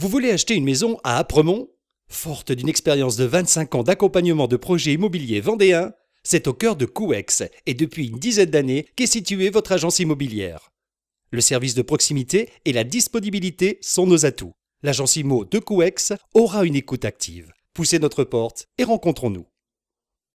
Vous voulez acheter une maison à Apremont Forte d'une expérience de 25 ans d'accompagnement de projets immobiliers vendéens, c'est au cœur de Couex et depuis une dizaine d'années qu'est située votre agence immobilière. Le service de proximité et la disponibilité sont nos atouts. L'agence IMO de Couex aura une écoute active. Poussez notre porte et rencontrons-nous.